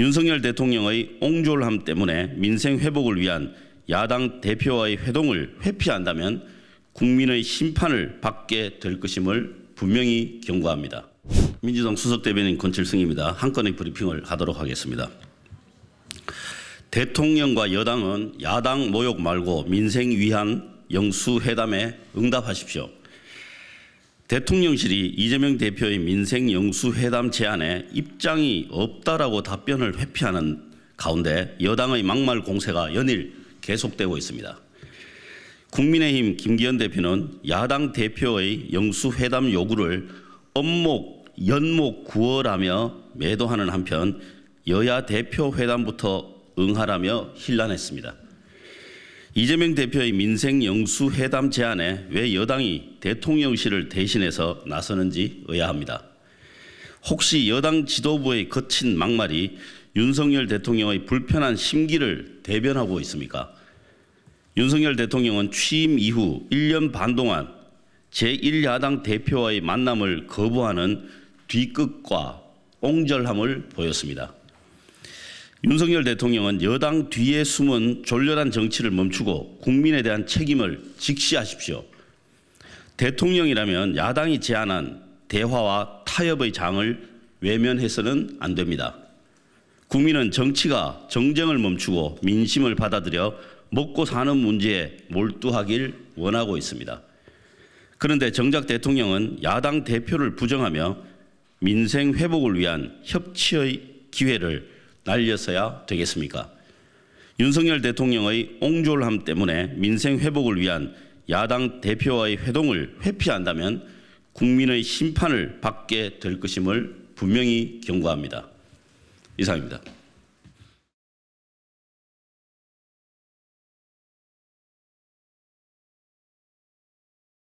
윤석열 대통령의 옹졸함 때문에 민생 회복을 위한 야당 대표와의 회동을 회피한다면 국민의 심판을 받게 될 것임을 분명히 경고합니다. 민주당 수석 대변인 권칠승입니다. 한 건의 브리핑을 하도록 하겠습니다. 대통령과 여당은 야당 모욕 말고 민생 위한 영수회담에 응답하십시오. 대통령실이 이재명 대표의 민생 영수회담 제안에 입장이 없다라고 답변을 회피하는 가운데 여당의 막말 공세가 연일 계속되고 있습니다. 국민의힘 김기현 대표는 야당 대표의 영수회담 요구를 엄목, 연목 구월하며 매도하는 한편 여야 대표 회담부터 응하라며 힐난했습니다. 이재명 대표의 민생 영수 회담 제안에 왜 여당이 대통령실을 대신해서 나서는지 의아합니다. 혹시 여당 지도부의 거친 막말이 윤석열 대통령의 불편한 심기를 대변하고 있습니까? 윤석열 대통령은 취임 이후 1년 반 동안 제1야당 대표와의 만남을 거부하는 뒤끝과 옹졸함을 보였습니다. 윤석열 대통령은 여당 뒤에 숨은 졸렬한 정치를 멈추고 국민에 대한 책임을 직시하십시오. 대통령이라면 야당이 제안한 대화와 타협의 장을 외면해서는 안 됩니다. 국민은 정치가 정쟁을 멈추고 민심을 받아들여 먹고 사는 문제에 몰두하길 원하고 있습니다. 그런데 정작 대통령은 야당 대표를 부정하며 민생 회복을 위한 협치의 기회를 날려서야 되겠습니까? 윤석열 대통령의 옹졸함 때문에 민생 회복을 위한 야당 대표와의 회동을 회피한다면 국민의 심판을 받게 될 것임을 분명히 경고합니다. 이상입니다.